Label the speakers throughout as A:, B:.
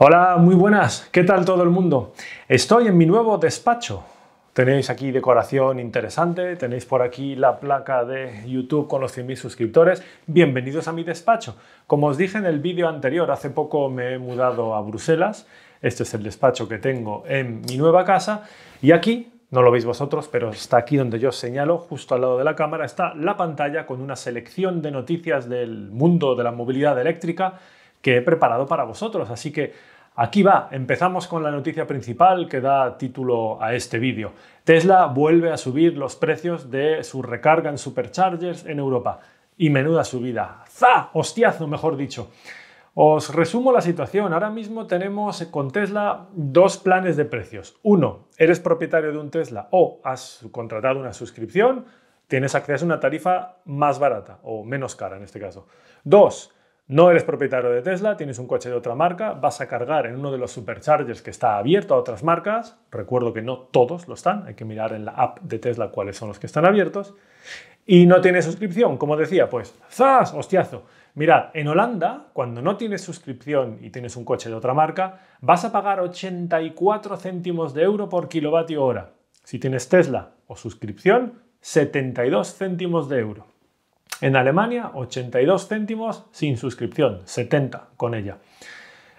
A: Hola, muy buenas. ¿Qué tal todo el mundo? Estoy en mi nuevo despacho. Tenéis aquí decoración interesante, tenéis por aquí la placa de YouTube con los 100.000 suscriptores. Bienvenidos a mi despacho. Como os dije en el vídeo anterior, hace poco me he mudado a Bruselas. Este es el despacho que tengo en mi nueva casa. Y aquí, no lo veis vosotros, pero está aquí donde yo os señalo, justo al lado de la cámara, está la pantalla con una selección de noticias del mundo de la movilidad eléctrica que he preparado para vosotros. Así que aquí va, empezamos con la noticia principal que da título a este vídeo. Tesla vuelve a subir los precios de su recarga en superchargers en Europa. Y menuda subida. ¡Za! Hostiazo, mejor dicho. Os resumo la situación. Ahora mismo tenemos con Tesla dos planes de precios. Uno, eres propietario de un Tesla o has contratado una suscripción, tienes acceso a una tarifa más barata o menos cara en este caso. Dos, no eres propietario de Tesla, tienes un coche de otra marca, vas a cargar en uno de los superchargers que está abierto a otras marcas. Recuerdo que no todos lo están, hay que mirar en la app de Tesla cuáles son los que están abiertos. Y no tienes suscripción, como decía, pues ¡zas! ¡Hostiazo! Mirad, en Holanda, cuando no tienes suscripción y tienes un coche de otra marca, vas a pagar 84 céntimos de euro por kilovatio hora. Si tienes Tesla o suscripción, 72 céntimos de euro. En Alemania, 82 céntimos sin suscripción, 70 con ella.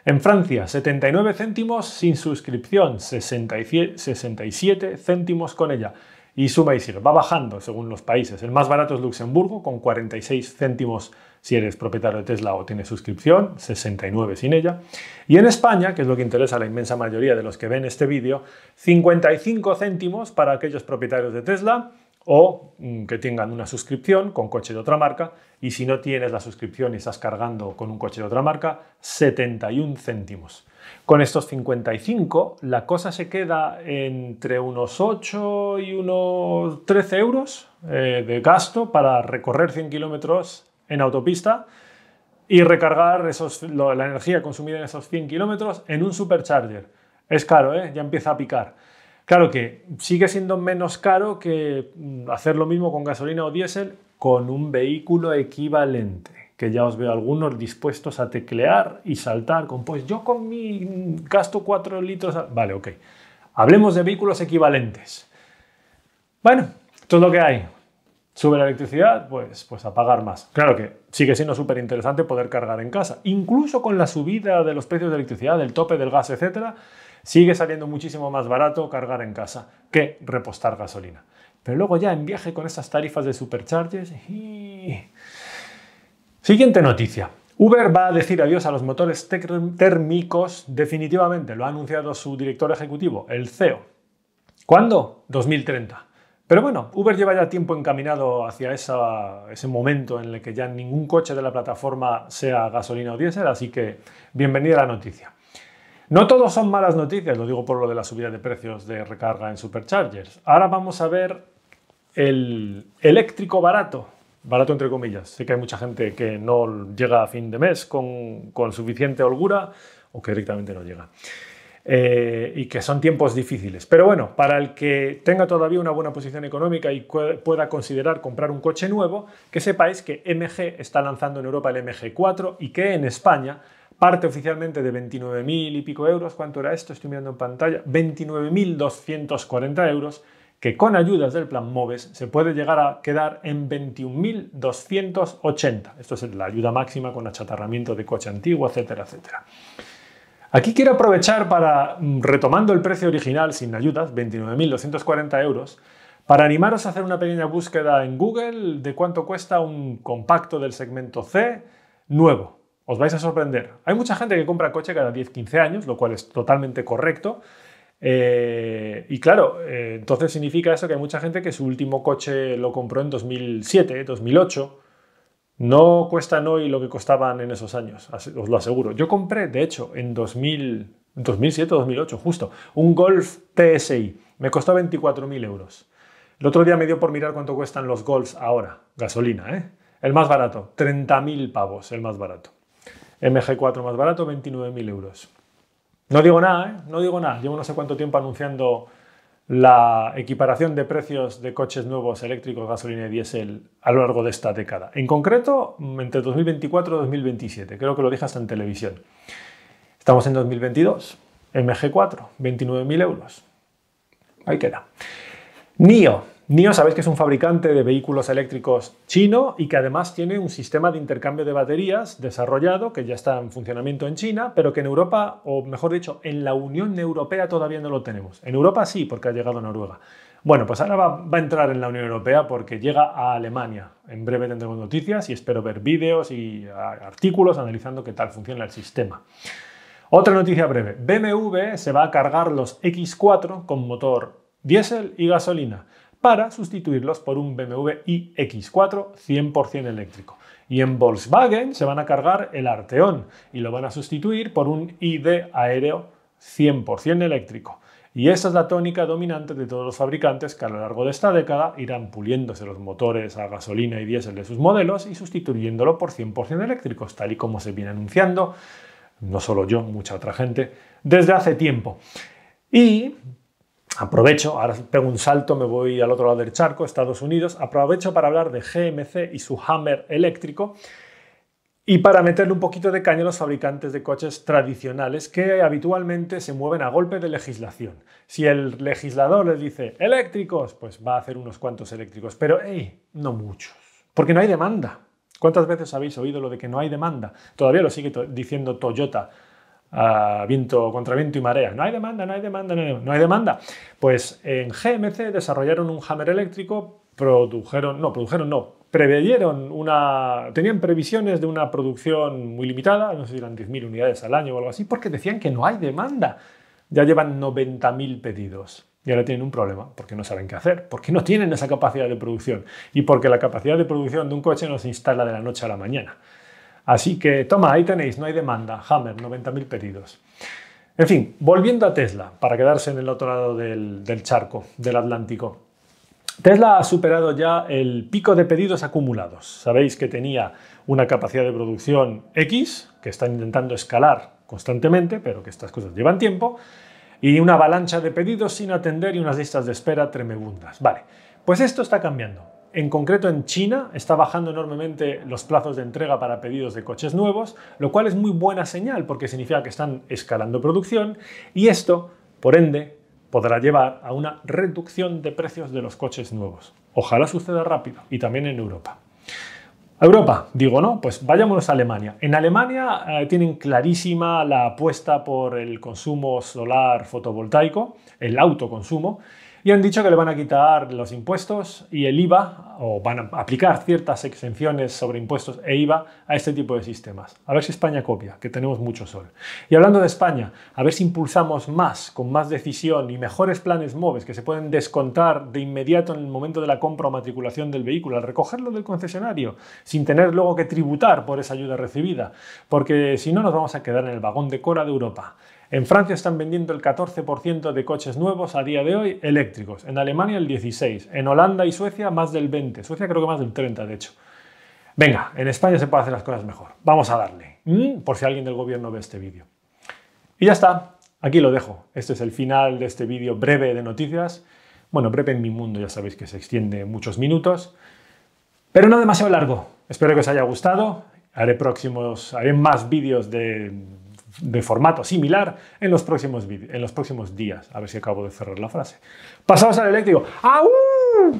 A: En Francia, 79 céntimos sin suscripción, 67 céntimos con ella. Y suma y sigue, va bajando según los países. El más barato es Luxemburgo, con 46 céntimos si eres propietario de Tesla o tienes suscripción, 69 sin ella. Y en España, que es lo que interesa a la inmensa mayoría de los que ven este vídeo, 55 céntimos para aquellos propietarios de Tesla o mm, que tengan una suscripción con coche de otra marca y si no tienes la suscripción y estás cargando con un coche de otra marca, 71 céntimos. Con estos 55 la cosa se queda entre unos 8 y unos 13 euros eh, de gasto para recorrer 100 kilómetros en autopista y recargar la energía consumida en esos 100 kilómetros en un supercharger. Es caro, ¿eh? ya empieza a picar. Claro que sigue siendo menos caro que mm, hacer lo mismo con gasolina o diésel con un vehículo equivalente, que ya os veo algunos dispuestos a teclear y saltar con, pues yo con mi mm, gasto 4 litros, vale, ok. Hablemos de vehículos equivalentes. Bueno, todo lo que hay. Sube la electricidad, pues, pues a pagar más. Claro que sigue siendo súper interesante poder cargar en casa. Incluso con la subida de los precios de electricidad, del tope del gas, etcétera, Sigue saliendo muchísimo más barato cargar en casa que repostar gasolina. Pero luego ya en viaje con esas tarifas de supercharges... Siguiente noticia. Uber va a decir adiós a los motores térmicos definitivamente, lo ha anunciado su director ejecutivo, el CEO. ¿Cuándo? 2030. Pero bueno, Uber lleva ya tiempo encaminado hacia ese momento en el que ya ningún coche de la plataforma sea gasolina o diésel, así que bienvenida a la noticia. No todos son malas noticias, lo digo por lo de la subida de precios de recarga en superchargers. Ahora vamos a ver el eléctrico barato, barato entre comillas. Sé que hay mucha gente que no llega a fin de mes con, suficiente holgura o que directamente no llega. Eh, y que son tiempos difíciles. Pero bueno, para el que tenga todavía una buena posición económica y pueda considerar comprar un coche nuevo, que sepáis que MG está lanzando en Europa el MG4 y que en España parte oficialmente de 29.000 y pico euros. ¿Cuánto era esto? Estoy mirando en pantalla. 29.240 euros, que con ayudas del plan MOVES se puede llegar a quedar en 21.280. Esto es la ayuda máxima con achatarramiento de coche antiguo, etcétera, etcétera. Aquí quiero aprovechar para, mm, retomando el precio original sin ayudas, 29.240 euros, para animaros a hacer una pequeña búsqueda en Google de cuánto cuesta un compacto del segmento C nuevo. Os vais a sorprender. Hay mucha gente que compra coche cada 10-15 años, lo cual es totalmente correcto. Eh, y claro, eh, entonces significa eso que hay mucha gente que su último coche lo compró en 2007, 2008. No cuestan hoy lo que costaban en esos años, os lo aseguro. Yo compré, de hecho, en 2000, 2007, 2008, justo, un Golf TSI. Me costó 24.000 euros. El otro día me dio por mirar cuánto cuestan los Golfs ahora, gasolina, ¿eh? El más barato, 30.000 pavos, el más barato. MG4 más barato, 29.000 euros. No digo nada, ¿eh? No digo nada. Llevo no sé cuánto tiempo anunciando la equiparación de precios de coches nuevos eléctricos, gasolina y diésel a lo largo de esta década. En concreto, entre 2024 y 2027. Creo que lo dije hasta en televisión. Estamos en 2022. MG4, 29.000 euros. Ahí queda. NIO, NIO sabéis que es un fabricante de vehículos eléctricos chino y que además tiene un sistema de intercambio de baterías desarrollado que ya está en funcionamiento en China, pero que en Europa, o mejor dicho, en la Unión Europea todavía no lo tenemos. En Europa sí, porque ha llegado a Noruega. Bueno, pues ahora va, a entrar en la Unión Europea porque llega a Alemania. En breve tendremos noticias y espero ver vídeos y artículos analizando qué tal funciona el sistema. Otra noticia breve. BMW se va a cargar los X4 con motor diésel y gasolina para sustituirlos por un BMW iX4 100% eléctrico. Y en Volkswagen se van a cargar el Arteon y lo van a sustituir por un ID aéreo 100% eléctrico. Y esa es la tónica dominante de todos los fabricantes que a lo largo de esta década irán puliéndose los motores a gasolina y diésel de sus modelos y sustituyéndolo por 100% eléctricos, tal y como se viene anunciando, no solo yo, mucha otra gente, desde hace tiempo. Y Aprovecho, ahora pego un salto, me voy al otro lado del charco, Estados Unidos, aprovecho para hablar de GMC y su Hammer eléctrico y para meterle un poquito de caña a los fabricantes de coches tradicionales que habitualmente se mueven a golpe de legislación. Si el legislador les dice eléctricos, pues va a hacer unos cuantos eléctricos, pero hey, no muchos, porque no hay demanda. ¿Cuántas veces habéis oído lo de que no hay demanda? Todavía lo sigue diciendo Toyota a viento contra viento y marea. No hay demanda, no hay demanda, no hay, demanda. Pues en GMC desarrollaron un Hammer eléctrico, produjeron, no, produjeron no, preveyeron una, tenían previsiones de una producción muy limitada, no sé si eran 10.000 unidades al año o algo así, porque decían que no hay demanda. Ya llevan 90.000 pedidos. Y ahora tienen un problema, porque no saben qué hacer, porque no tienen esa capacidad de producción y porque la capacidad de producción de un coche no se instala de la noche a la mañana. Así que toma, ahí tenéis, no hay demanda. Hammer, 90.000 pedidos. En fin, volviendo a Tesla, para quedarse en el otro lado del, charco, del Atlántico. Tesla ha superado ya el pico de pedidos acumulados. Sabéis que tenía una capacidad de producción X, que están intentando escalar constantemente, pero que estas cosas llevan tiempo, y una avalancha de pedidos sin atender y unas listas de espera tremebundas. Vale, pues esto está cambiando. En concreto en China está bajando enormemente los plazos de entrega para pedidos de coches nuevos, lo cual es muy buena señal porque significa que están escalando producción y esto, por ende, podrá llevar a una reducción de precios de los coches nuevos. Ojalá suceda rápido y también en Europa. Europa, digo, ¿no? Pues vayámonos a Alemania. En Alemania eh, tienen clarísima la apuesta por el consumo solar fotovoltaico, el autoconsumo, y han dicho que le van a quitar los impuestos y el IVA, o van a aplicar ciertas exenciones sobre impuestos e IVA a este tipo de sistemas. A ver si España copia, que tenemos mucho sol. Y hablando de España, a ver si impulsamos más, con más decisión y mejores planes MOVES que se pueden descontar de inmediato en el momento de la compra o matriculación del vehículo, al recogerlo del concesionario, sin tener luego que tributar por esa ayuda recibida. Porque si no, nos vamos a quedar en el vagón de cora de Europa. En Francia están vendiendo el 14% de coches nuevos a día de hoy eléctricos, en Alemania el 16%, en Holanda y Suecia más del 20%, Suecia creo que más del 30% de hecho. Venga, en España se puede hacer las cosas mejor. Vamos a darle, por si alguien del gobierno ve este vídeo. Y ya está, aquí lo dejo. Este es el final de este vídeo breve de noticias. Bueno, breve en mi mundo, ya sabéis que se extiende muchos minutos, pero no demasiado largo. Espero que os haya gustado. Haré próximos, haré más vídeos de de formato similar en los, próximos en los próximos días. A ver si acabo de cerrar la frase. ¡Pasamos al eléctrico. ¡Aú!